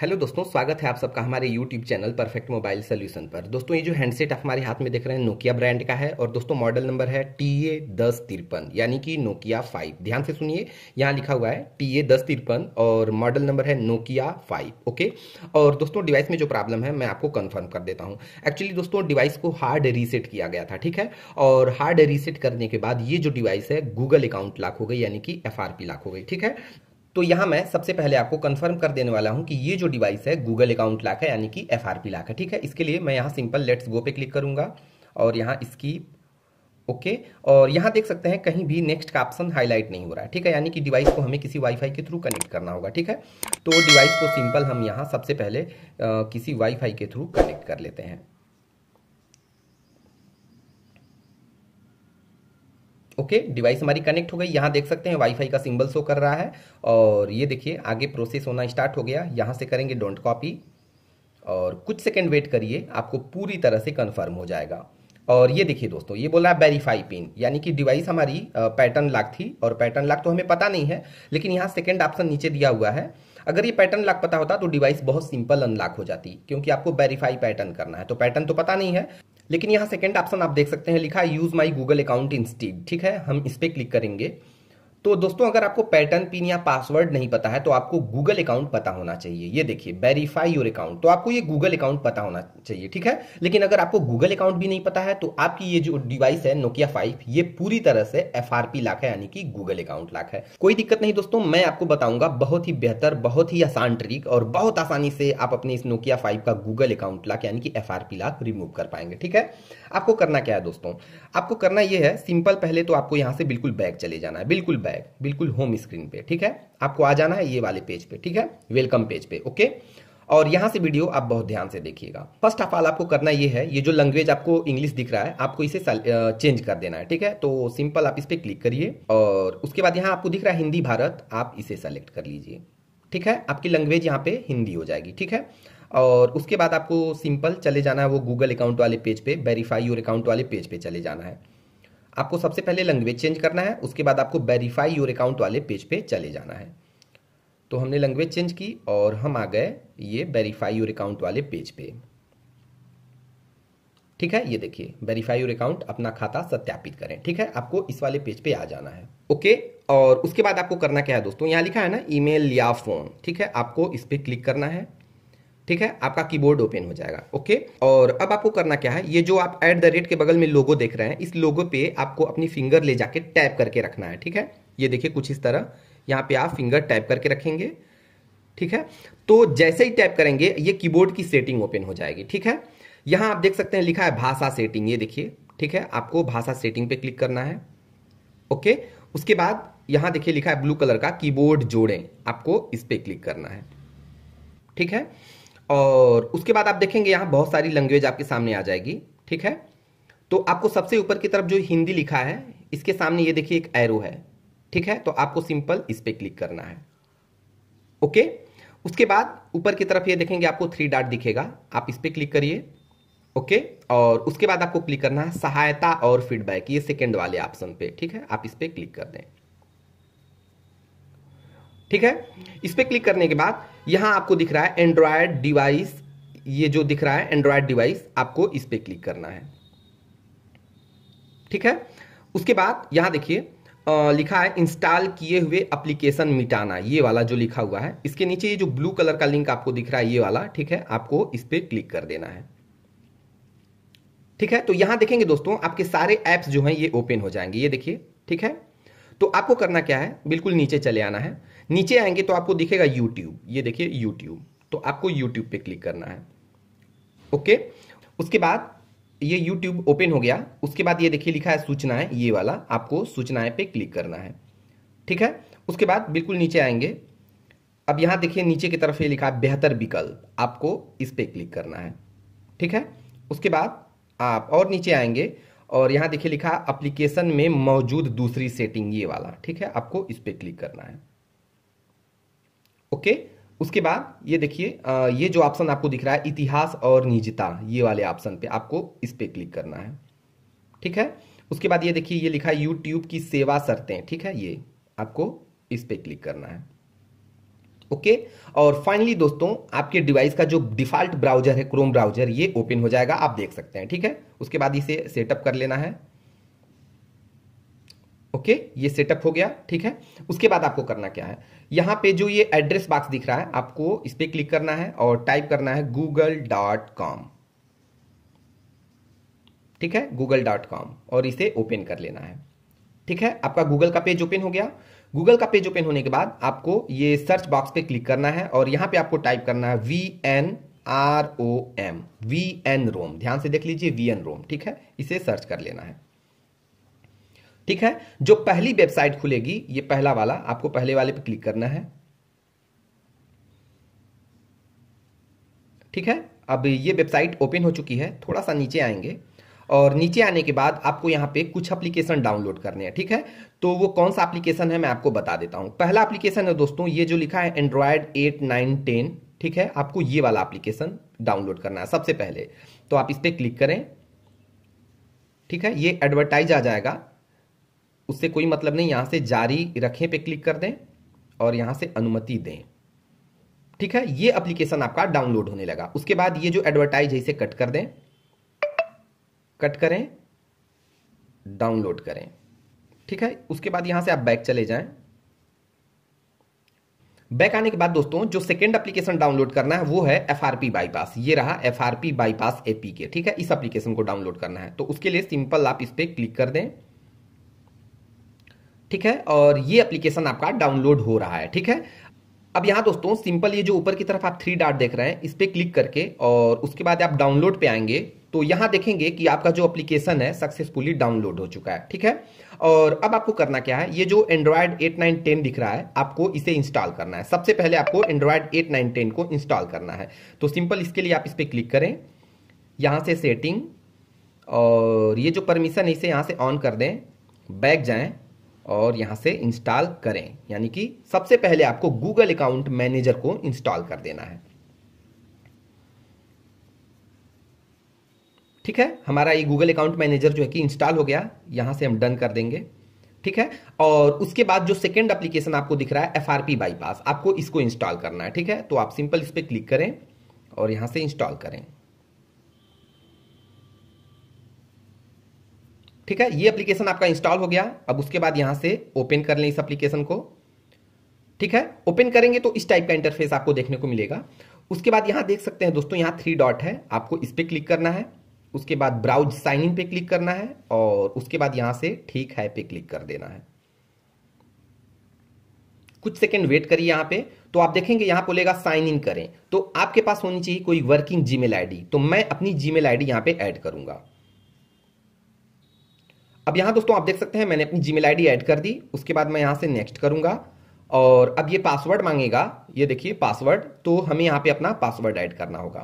hello दोस्तों स्वागत है आप सबका हमारे YouTube channel perfect mobile solution पर दोस्तों ये जो हैंडसेट आप हमारे हाथ में देख रहे हैं नोकिया ब्रांड का है और दोस्तों मॉडल नंबर है टी ए दस तिरपन यानी कि नोकिया फाइव ध्यान से सुनिए यहाँ लिखा हुआ है टी ए दस तिरपन और मॉडल नंबर है नोकिया फाइव ओके और दोस्तों डिवाइस में जो प्रॉब्लम है मैं आपको कन्फर्म कर देता हूँ एक्चुअली दोस्तों डिवाइस को हार्ड रीसेट किया गया था ठीक है और हार्ड रीसेट करने के बाद ये जो डिवाइस है गूगल अकाउंट लाख हो गई यानी कि एफ लाख हो गई ठीक है तो यहाँ मैं सबसे पहले आपको कंफर्म कर देने वाला हूँ कि ये जो डिवाइस है गूगल अकाउंट लाख है यानी कि एफ आर पी लाख है ठीक है इसके लिए मैं यहाँ सिंपल लेट्स गो पे क्लिक करूंगा और यहाँ इसकी ओके और यहाँ देख सकते हैं कहीं भी नेक्स्ट का ऑप्शन हाईलाइट नहीं हो रहा है ठीक है यानी कि डिवाइस को हमें किसी वाईफाई के थ्रू कनेक्ट करना होगा ठीक है तो डिवाइस को सिंपल हम यहाँ सबसे पहले आ, किसी वाईफाई के थ्रू कनेक्ट कर लेते हैं ओके डिवाइस हमारी कनेक्ट हो गई यहाँ देख सकते हैं वाईफाई का सिंबल शो कर रहा है और ये देखिए आगे प्रोसेस होना स्टार्ट हो गया यहाँ से करेंगे डोंट कॉपी और कुछ सेकंड वेट करिए आपको पूरी तरह से कंफर्म हो जाएगा और ये देखिए दोस्तों ये बोला वेरीफाई पिन यानी कि डिवाइस हमारी पैटर्न लाक थी और पैटर्न लाक तो हमें पता नहीं है लेकिन यहाँ सेकेंड ऑप्शन नीचे दिया हुआ है अगर ये पैटर्न लाक पता होता तो डिवाइस बहुत सिंपल अनलॉक हो जाती क्योंकि आपको वेरीफाई पैटर्न करना है तो पैटर्न तो पता नहीं है लेकिन यहाँ सेकेंड ऑप्शन आप देख सकते हैं लिखा यूज माई गूगल अकाउंट इंस्टीट ठीक है हम इस पर क्लिक करेंगे तो दोस्तों अगर आपको पैटर्न पिन या पासवर्ड नहीं पता है तो आपको गूगल अकाउंट पता होना चाहिए ये देखिए वेरीफाई योर अकाउंट तो आपको ये गूगल अकाउंट पता होना चाहिए ठीक है लेकिन अगर आपको गूगल अकाउंट भी नहीं पता है तो आपकी ये जो डिवाइस है नोकिया फाइव ये पूरी तरह से एफ लाख है यानी कि गूगल अकाउंट लाख है कोई दिक्कत नहीं दोस्तों मैं आपको बताऊंगा बहुत ही बेहतर बहुत ही आसान ट्रिक और बहुत आसानी से आप अपने इस नोकिया फाइव का गूगल अकाउंट लाख यानी कि एफ लाख रिमूव कर पाएंगे ठीक है आपको करना क्या है दोस्तों आपको करना यह है सिंपल पहले तो आपको यहां से बिल्कुल बैक चले जाना है बिल्कुल बैग होता है बिल्कुल होम स्क्रीन पे ठीक है आपको आ जाना है ये वाले पेज पे ठीक है वेलकम पेज पे ओके और यहां से वीडियो आप बहुत ध्यान से देखिएगा फर्स्ट ऑफ ऑल आपको करना ये है ये जो लैंग्वेज आपको इंग्लिश दिख रहा है आपको इसे चेंज कर देना है ठीक है तो सिंपल आप इस पर क्लिक करिए और उसके बाद यहाँ आपको दिख रहा है हिंदी भारत आप इसे सेलेक्ट कर लीजिए ठीक है आपकी लैंग्वेज यहाँ पे हिंदी हो जाएगी ठीक है और उसके बाद आपको सिंपल चले जाना है वो गूगल अकाउंट वाले पेज पे वेरीफाई योर अकाउंट वाले पेज पे चले जाना है आपको सबसे पहले लैंग्वेज चेंज करना है उसके बाद आपको वेरीफाई योर अकाउंट वाले पेज पे चले जाना है तो हमने लैंग्वेज चेंज की और हम आ गए ये वेरीफाई योर अकाउंट वाले पेज पे ठीक है ये देखिए वेरीफाई योर अकाउंट अपना खाता सत्यापित करें ठीक है आपको इस वाले पेज पे आ जाना है ओके और उसके बाद आपको करना क्या है दोस्तों यहां लिखा है ना ईमेल या फोन ठीक है आपको इस पर क्लिक करना है ठीक है आपका कीबोर्ड ओपन हो जाएगा ओके और अब आपको करना क्या है ये जो आप एट द रेट के बगल में लोगो देख रहे हैं इस लोगो पे आपको अपनी फिंगर ले जाके टैप करके रखना है ठीक है ये देखिए कुछ इस तरह यहाँ पे आप फिंगर टैप करके रखेंगे ठीक है तो जैसे ही टैप करेंगे ये कीबोर्ड की सेटिंग ओपन हो जाएगी ठीक है यहां आप देख सकते हैं लिखा है भाषा सेटिंग ये देखिए ठीक है आपको भाषा सेटिंग पे क्लिक करना है ओके उसके बाद यहां देखिए लिखा है ब्लू कलर का कीबोर्ड जोड़ें आपको इस पे क्लिक करना है ठीक है और उसके बाद आप देखेंगे यहाँ बहुत सारी लैंग्वेज आपके सामने आ जाएगी ठीक है तो आपको सबसे ऊपर की तरफ जो हिंदी लिखा है इसके सामने ये देखिए एक एरो है ठीक है तो आपको सिंपल इस पर क्लिक करना है ओके उसके बाद ऊपर की तरफ ये देखेंगे आपको थ्री डाट दिखेगा आप इस पर क्लिक करिए ओके और उसके बाद आपको क्लिक करना है सहायता और फीडबैक ये सेकेंड वाले ऑप्शन पे ठीक है आप इस पर क्लिक कर दें ठीक है इस पर क्लिक करने के बाद यहाँ आपको दिख रहा है एंड्रॉयड डिवाइस ये जो दिख रहा है एंड्रॉयड डिवाइस आपको इस पर क्लिक करना है ठीक है उसके बाद यहाँ देखिए लिखा है इंस्टॉल किए हुए एप्लीकेशन मिटाना ये वाला जो लिखा हुआ है इसके नीचे ये जो ब्लू कलर का लिंक आपको दिख रहा है ये वाला ठीक है आपको इस पर क्लिक कर देना है ठीक है तो यहां देखेंगे दोस्तों आपके सारे एप्स जो हैं ये ओपन हो जाएंगे ये देखिए ठीक है तो आपको करना क्या है बिल्कुल नीचे चले आना है नीचे आएंगे तो आपको दिखेगा यूट्यूब ये देखिए यूट्यूब तो आपको यूट्यूब पे क्लिक करना है ओके उसके बाद ये यूट्यूब ओपन हो गया उसके बाद ये देखिए लिखा है सूचनाएं ये वाला आपको सूचनाएं पे क्लिक करना है ठीक है उसके बाद बिल्कुल नीचे आएंगे अब यहां देखिए नीचे की तरफ ये लिखा है बेहतर विकल्प आपको इस पे क्लिक करना है ठीक है उसके बाद आप और नीचे आएंगे और यहाँ देखिए लिखा एप्लीकेशन में मौजूद दूसरी सेटिंग ये वाला ठीक है आपको इस पे क्लिक करना है ओके उसके बाद ये देखिए ये जो ऑप्शन आपको दिख रहा है इतिहास और निजता ये वाले ऑप्शन पे आपको इस पर क्लिक करना है ठीक है उसके बाद ये देखिए ये लिखा है यूट्यूब की सेवा शर्तें ठीक है ये आपको इस पर क्लिक करना है ओके और फाइनली दोस्तों आपके डिवाइस का जो डिफॉल्ट ब्राउजर है क्रोम ब्राउजर ये ओपन हो जाएगा आप देख सकते हैं ठीक है उसके बाद इसे सेटअप कर लेना है ओके ये सेटअप हो गया ठीक है उसके बाद आपको करना क्या है यहाँ पे जो ये एड्रेस बॉक्स दिख रहा है आपको इस पर क्लिक करना है और टाइप करना है गूगल डॉट कॉम ठीक है गूगल डॉट कॉम और इसे ओपन कर लेना है ठीक है आपका गूगल का पेज ओपन हो गया गूगल का पेज ओपन होने के बाद आपको ये सर्च बॉक्स पे क्लिक करना है और यहां पे आपको टाइप करना है V N R O M V N ROM ध्यान से देख लीजिए वी एन रोम ठीक है इसे सर्च कर लेना है ठीक है जो पहली वेबसाइट खुलेगी ये पहला वाला आपको पहले वाले पे क्लिक करना है ठीक है अब ये वेबसाइट ओपन हो चुकी है थोड़ा सा नीचे आएंगे और नीचे आने के बाद आपको यहाँ पे कुछ एप्लीकेशन डाउनलोड करने हैं ठीक है तो वो कौन सा एप्लीकेशन है मैं आपको बता देता हूँ पहला एप्लीकेशन है दोस्तों ये जो लिखा है एंड्रॉयड एट नाइन टेन ठीक है आपको ये वाला एप्लीकेशन डाउनलोड करना है सबसे पहले तो आप इस पर क्लिक करें ठीक है ये एडवर्टाइज आ जाएगा उससे कोई मतलब नहीं यहाँ से जारी रखें पे क्लिक कर दें और यहाँ से अनुमति दें ठीक है ये एप्लीकेशन आपका डाउनलोड होने लगा उसके बाद ये जो एडवर्टाइज है इसे कट कर दें कट करें डाउनलोड करें ठीक है उसके बाद यहाँ से आप बैक चले जाएं बैक आने के बाद दोस्तों जो सेकेंड एप्लीकेशन डाउनलोड करना है वो है एफ आर पी बाईपास ये रहा F R P bypass APK ठीक है इस एप्लीकेशन को डाउनलोड करना है तो उसके लिए सिंपल आप इस पर क्लिक कर दें ठीक है और ये एप्लीकेशन आपका डाउनलोड हो रहा है ठीक है अब यहाँ दोस्तों सिंपल ये जो ऊपर की तरफ आप थ्री डाट देख रहे हैं इस पर क्लिक करके और उसके बाद आप डाउनलोड पे आएंगे तो यहाँ देखेंगे कि आपका जो एप्लीकेशन है सक्सेसफुली डाउनलोड हो चुका है ठीक है और अब आपको करना क्या है ये जो एंड्रॉयड एट नाइन टेन दिख रहा है आपको इसे इंस्टॉल करना है सबसे पहले आपको एंड्रॉयड एट नाइन टेन को इंस्टॉल करना है तो सिंपल इसके लिए आप इस पर क्लिक करें यहाँ से सेटिंग और ये जो परमिशन है इसे यहाँ से ऑन कर दें बैक जाएं और यहाँ से इंस्टॉल करें यानी कि सबसे पहले आपको गूगल अकाउंट मैनेजर को इंस्टॉल कर देना है ठीक है हमारा ये गूगल अकाउंट मैनेजर जो है कि इंस्टॉल हो गया यहाँ से हम डन कर देंगे ठीक है और उसके बाद जो सेकेंड एप्लीकेशन आपको दिख रहा है एफ आर बाईपास आपको इसको इंस्टॉल करना है ठीक है तो आप सिंपल इस पर क्लिक करें और यहाँ से इंस्टॉल करें ठीक है ये एप्लीकेशन आपका इंस्टॉल हो गया अब उसके बाद यहां से ओपन कर लें इस एप्लीकेशन को ठीक है ओपन करेंगे तो इस टाइप का इंटरफेस आपको देखने को मिलेगा उसके बाद यहां देख सकते हैं दोस्तों यहां थ्री डॉट है आपको इस पर क्लिक करना है उसके बाद ब्राउज साइन इन पे क्लिक करना है और उसके बाद यहां से ठीक है पे क्लिक कर देना है कुछ सेकंड वेट करिए यहां पे तो आप देखेंगे यहां बोलेगा साइन इन करें तो आपके पास होनी चाहिए कोई वर्किंग जीमेल आईडी तो मैं अपनी जीमेल आईडी यहां पे ऐड करूंगा अब यहाँ दोस्तों आप देख सकते हैं मैंने अपनी जीमेल आईडी ऐड कर दी उसके बाद मैं यहाँ से नेक्स्ट करूँगा और अब ये पासवर्ड मांगेगा ये देखिए पासवर्ड तो हमें यहाँ पे अपना पासवर्ड ऐड करना होगा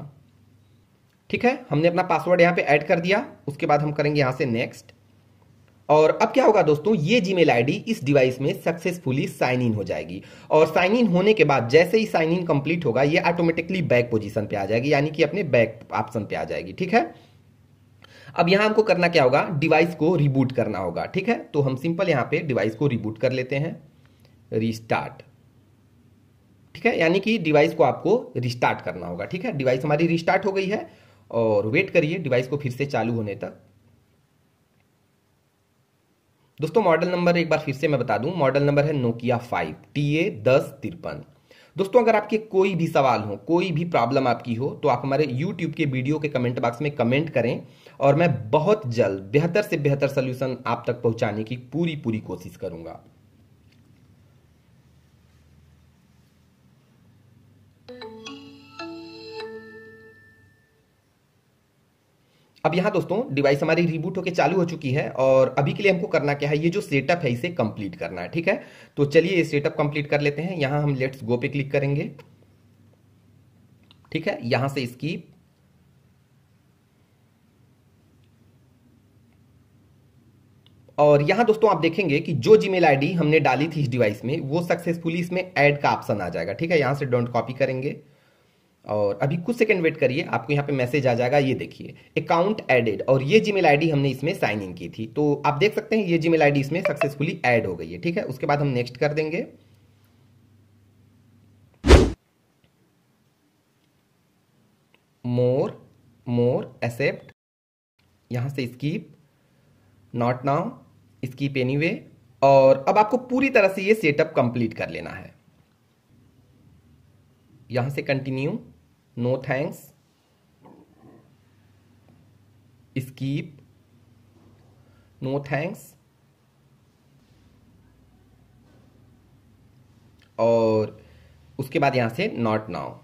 ठीक है हमने अपना पासवर्ड यहाँ पे ऐड कर दिया उसके बाद हम करेंगे यहाँ से नेक्स्ट और अब क्या होगा दोस्तों ये जीमेल आईडी इस डिवाइस में सक्सेसफुली साइन इन हो जाएगी और साइन इन होने के बाद जैसे ही साइन इन कंप्लीट होगा ये ऑटोमेटिकली बैक पोजीशन पे आ जाएगी यानी कि अपने बैक ऑप्शन पे आ जाएगी ठीक है अब यहां हमको करना क्या होगा डिवाइस को रिबूट करना होगा ठीक है तो हम सिंपल यहां पे डिवाइस को रिबूट कर लेते हैं रिस्टार्ट ठीक है यानी कि डिवाइस को आपको रिस्टार्ट करना होगा ठीक है डिवाइस हमारी रिस्टार्ट हो गई है और वेट करिए डिवाइस को फिर से चालू होने तक दोस्तों मॉडल नंबर एक बार फिर से मैं बता दूं मॉडल नंबर है नोकिया फाइव टी ए दस तिरपन दोस्तों अगर आपके कोई भी सवाल हो कोई भी प्रॉब्लम आपकी हो तो आप हमारे यूट्यूब के वीडियो के कमेंट बॉक्स में कमेंट करें और मैं बहुत जल्द बेहतर से बेहतर सोल्यूशन आप तक पहुंचाने की पूरी पूरी कोशिश करूंगा अब यहाँ दोस्तों डिवाइस हमारी रिबूट होकर चालू हो चुकी है और अभी के लिए हमको करना क्या है ये जो सेटअप है इसे कंप्लीट करना है ठीक है तो चलिए ये सेटअप कंप्लीट कर लेते हैं यहाँ हम लेट्स गो पे क्लिक करेंगे ठीक है यहाँ से इसकी और यहाँ दोस्तों आप देखेंगे कि जो जीमेल आईडी हमने डाली थी इस डिवाइस में वो सक्सेसफुली इसमें ऐड का ऑप्शन आ जाएगा ठीक है यहाँ से डोंट कॉपी करेंगे और अभी कुछ सेकंड वेट करिए आपको यहाँ पे मैसेज आ जाएगा ये देखिए अकाउंट एडेड और ये जीमेल आईडी हमने इसमें साइन इन की थी तो आप देख सकते हैं ये जीमेल मेल इसमें सक्सेसफुली एड हो गई है ठीक है उसके बाद हम नेक्स्ट कर देंगे मोर मोर एक्सेप्ट यहां से skip not now skip way और अब आपको पूरी तरह से ये सेटअप कंप्लीट कर लेना है यहां से continue no thanks skip no thanks और उसके बाद यहां से नॉट नाउ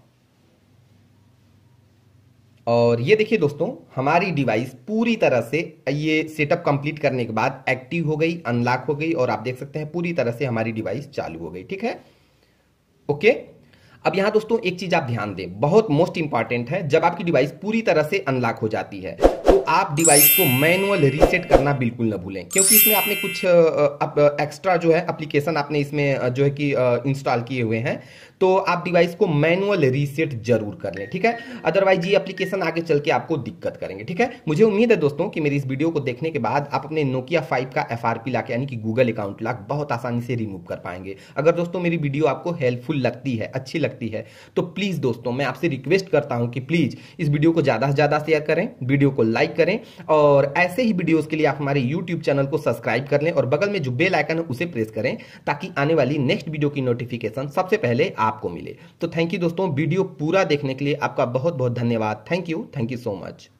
और ये देखिए दोस्तों हमारी डिवाइस पूरी तरह से ये सेटअप कंप्लीट करने के बाद एक्टिव हो गई अनलॉक हो गई और आप देख सकते हैं पूरी तरह से हमारी डिवाइस चालू हो गई ठीक है ओके अब यहाँ दोस्तों एक चीज़ आप ध्यान दें बहुत मोस्ट इंपॉर्टेंट है जब आपकी डिवाइस पूरी तरह से अनलॉक हो जाती है तो आप डिवाइस को मैनुअल रीसेट करना बिल्कुल ना भूलें क्योंकि इसमें आपने कुछ एक्स्ट्रा जो है एप्लीकेशन आपने इसमें जो है कि इंस्टॉल किए हुए हैं तो आप डिवाइस को मैनुअल रीसेट जरूर कर लें ठीक है अदरवाइज ये एप्लीकेशन आगे चल के आपको दिक्कत करेंगे ठीक है मुझे उम्मीद है दोस्तों कि मेरी इस वीडियो को देखने के बाद आप अपने नोकिया फाइव का एफ आर पी यानी कि गूगल अकाउंट लाख बहुत आसानी से रिमूव कर पाएंगे अगर दोस्तों मेरी वीडियो आपको हेल्पफुल लगती है अच्छी लगती सकती है तो प्लीज़ दोस्तों मैं आपसे रिक्वेस्ट करता हूं कि प्लीज़ इस वीडियो को ज़्यादा से ज़्यादा शेयर करें वीडियो को लाइक करें और ऐसे ही वीडियोज़ के लिए आप हमारे यूट्यूब चैनल को सब्सक्राइब कर लें और बगल में जो बेल आइकन है उसे प्रेस करें ताकि आने वाली नेक्स्ट वीडियो की नोटिफिकेशन सबसे पहले आपको मिले तो थैंक यू दोस्तों वीडियो पूरा देखने के लिए आपका बहुत बहुत धन्यवाद thank you thank you so much